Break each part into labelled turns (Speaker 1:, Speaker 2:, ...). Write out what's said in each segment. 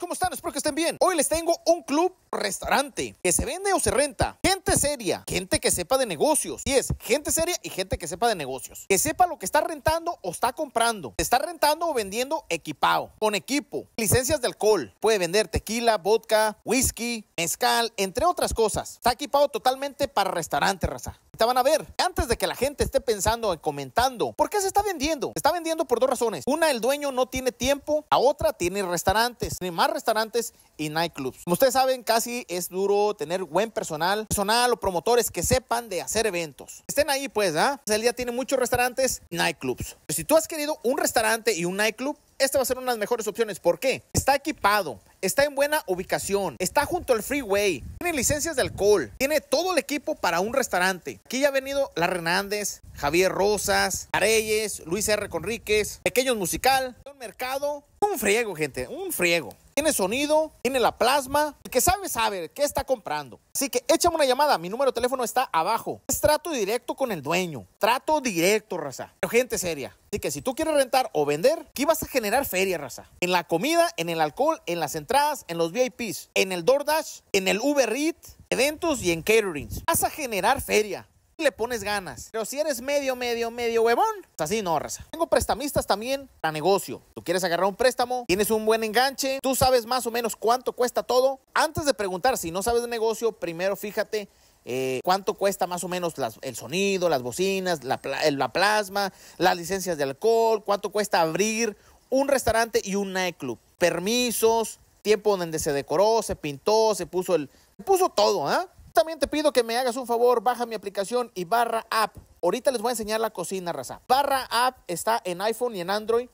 Speaker 1: ¿cómo están? Espero que estén bien. Hoy les tengo un club restaurante que se vende o se renta. Gente seria, gente que sepa de negocios. Y es gente seria y gente que sepa de negocios. Que sepa lo que está rentando o está comprando. Está rentando o vendiendo equipado, con equipo, licencias de alcohol. Puede vender tequila, vodka, whisky, mezcal, entre otras cosas. Está equipado totalmente para restaurante, raza te van a ver. Antes de que la gente esté pensando y comentando, ¿por qué se está vendiendo? Se está vendiendo por dos razones. Una, el dueño no tiene tiempo. La otra, tiene restaurantes, más restaurantes y nightclubs. Como ustedes saben, casi es duro tener buen personal, personal o promotores que sepan de hacer eventos. Estén ahí pues, ¿ah? Pues, el día tiene muchos restaurantes, y nightclubs. Pero si tú has querido un restaurante y un nightclub, esta va a ser una de las mejores opciones. ¿Por qué? Está equipado, está en buena ubicación, está junto al freeway, tiene licencias de alcohol, tiene todo el equipo para un restaurante. Aquí ya ha venido La Hernández, Javier Rosas, Areyes, Luis R. Conríquez, Pequeños Musical, un mercado, un friego, gente, un friego. Tiene sonido, tiene la plasma. El que sabe, saber? qué está comprando. Así que échame una llamada. Mi número de teléfono está abajo. Es trato directo con el dueño. Trato directo, raza. Pero gente seria. Así que si tú quieres rentar o vender, aquí vas a generar feria, raza. En la comida, en el alcohol, en las entradas, en los VIPs, en el DoorDash, en el Uber Eats, eventos y en caterings. Vas a generar feria le pones ganas. Pero si eres medio, medio, medio huevón, pues así no, raza. Tengo prestamistas también para negocio. Tú quieres agarrar un préstamo, tienes un buen enganche, tú sabes más o menos cuánto cuesta todo. Antes de preguntar si no sabes de negocio, primero fíjate eh, cuánto cuesta más o menos el sonido, las bocinas, la, plasma, las licencias de alcohol, cuánto cuesta abrir un restaurante y un nightclub. Permisos, tiempo donde se decoró, se pintó, se puso el... Se puso todo, ¿ah? También te pido que me hagas un favor, baja mi aplicación y barra app. Ahorita les voy a enseñar la cocina, raza. Barra app está en iPhone y en Android.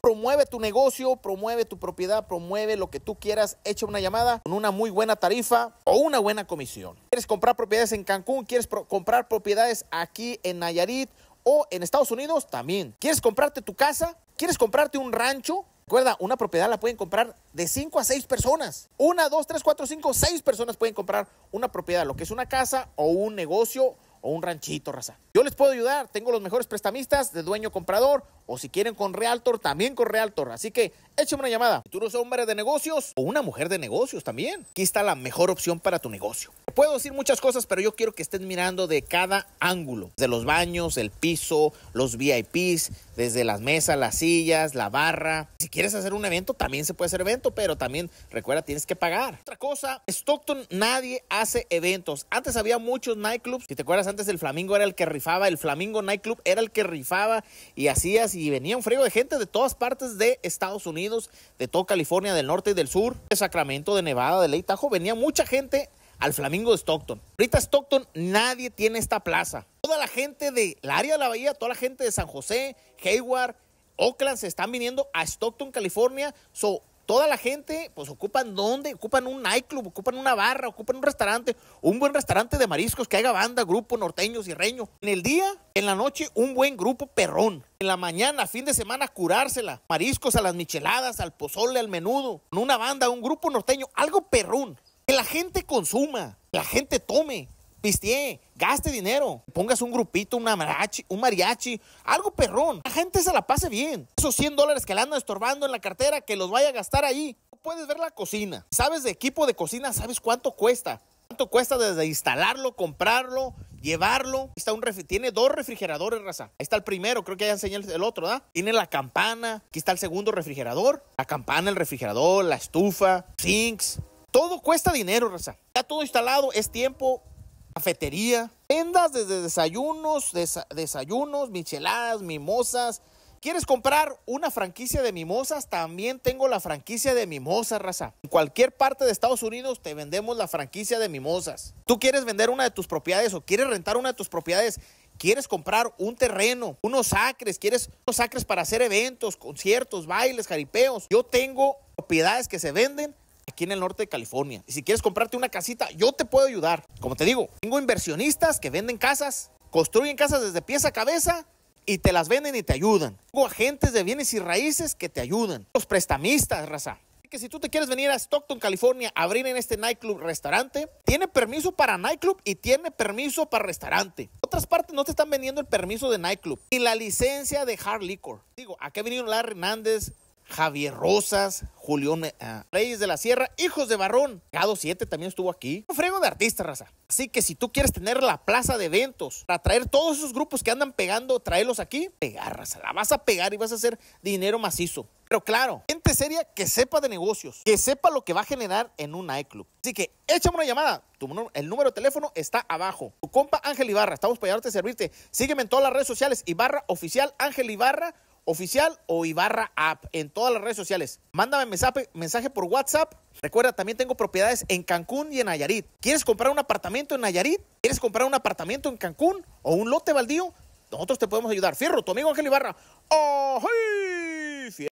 Speaker 1: Promueve tu negocio, promueve tu propiedad, promueve lo que tú quieras. Echa una llamada con una muy buena tarifa o una buena comisión. ¿Quieres comprar propiedades en Cancún? ¿Quieres comprar propiedades aquí en Nayarit o en Estados Unidos? También. ¿Quieres comprarte tu casa? ¿Quieres comprarte un rancho? Recuerda, una propiedad la pueden comprar de 5 a 6 personas. Una, dos, tres, cuatro, cinco, seis personas pueden comprar una propiedad, lo que es una casa o un negocio o un ranchito, raza. Yo les puedo ayudar, tengo los mejores prestamistas de dueño comprador o si quieren con Realtor, también con Realtor. Así que échame una llamada. Si tú eres hombre de negocios o una mujer de negocios también, aquí está la mejor opción para tu negocio. Puedo decir muchas cosas, pero yo quiero que estés mirando de cada ángulo. De los baños, el piso, los VIPs, desde las mesas, las sillas, la barra. Si quieres hacer un evento, también se puede hacer evento, pero también recuerda, tienes que pagar. Otra cosa, Stockton nadie hace eventos. Antes había muchos nightclubs. Si te acuerdas, antes el Flamingo era el que rifaba, el Flamingo Nightclub era el que rifaba y hacías y venía un frío de gente de todas partes de Estados Unidos, de toda California, del norte y del sur, de Sacramento, de Nevada, de Ley venía mucha gente al Flamingo de Stockton. Ahorita Stockton nadie tiene esta plaza. Toda la gente del área de la bahía, toda la gente de San José, Hayward, Oakland se están viniendo a Stockton, California. So, toda la gente, pues ocupan dónde, ocupan un nightclub, ocupan una barra, ocupan un restaurante, un buen restaurante de mariscos que haga banda, grupo norteños y reño. En el día, en la noche, un buen grupo perrón. En la mañana, fin de semana, curársela. Mariscos a las micheladas, al pozole, al menudo. Con una banda, un grupo norteño, algo perrón. Que la gente consuma, que la gente tome, Pistie, gaste dinero, pongas un grupito, una un mariachi, algo perrón. La gente se la pase bien. Esos 100 dólares que le andan estorbando en la cartera, que los vaya a gastar ahí. Puedes ver la cocina. Sabes de equipo de cocina, sabes cuánto cuesta. ¿Cuánto cuesta desde instalarlo, comprarlo, llevarlo? está un tiene dos refrigeradores, raza. Ahí está el primero, creo que ya enseñé el otro, ¿da? Tiene la campana, aquí está el segundo refrigerador. La campana, el refrigerador, la estufa, sinks. Todo cuesta dinero, raza. Está todo instalado, es tiempo cafetería, vendas desde desayunos, desayunos, micheladas, mimosas. ¿Quieres comprar una franquicia de mimosas? También tengo la franquicia de mimosas, raza. En cualquier parte de Estados Unidos te vendemos la franquicia de mimosas. ¿Tú quieres vender una de tus propiedades o quieres rentar una de tus propiedades? ¿Quieres comprar un terreno, unos acres? ¿Quieres unos acres para hacer eventos, conciertos, bailes, jaripeos? Yo tengo propiedades que se venden aquí en el norte de California. Y si quieres comprarte una casita, yo te puedo ayudar. Como te digo, tengo inversionistas que venden casas, construyen casas desde pieza a cabeza y te las venden y te ayudan. Tengo agentes de bienes y raíces que te ayudan. Los prestamistas, raza. que si tú te quieres venir a Stockton, California, a abrir en este nightclub restaurante, tiene permiso para nightclub y tiene permiso para restaurante. Otras partes no te están vendiendo el permiso de nightclub Y la licencia de hard liquor. Digo, ¿a qué vinieron Larry Hernández, Javier Rosas, Julián ah, Reyes de la Sierra, Hijos de Barrón, Gado 7 también estuvo aquí. Un frego de artistas, raza. Así que si tú quieres tener la plaza de eventos para traer todos esos grupos que andan pegando, traerlos aquí, pegar, raza. La vas a pegar y vas a hacer dinero macizo. Pero claro, gente seria que sepa de negocios, que sepa lo que va a generar en un nightclub. Así que échame una llamada. el número de teléfono está abajo. Tu compa Ángel Ibarra, estamos para ayudarte a servirte. Sígueme en todas las redes sociales, barra Oficial Ángel Ibarra Oficial o Ibarra App en todas las redes sociales. Mándame mensaje, por WhatsApp. Recuerda, también tengo propiedades en Cancún y en Nayarit. ¿Quieres comprar un apartamento en Nayarit? ¿Quieres comprar un apartamento en Cancún o un lote baldío? Nosotros te podemos ayudar. Fierro, tu amigo Ángel Ibarra. ¡Oh,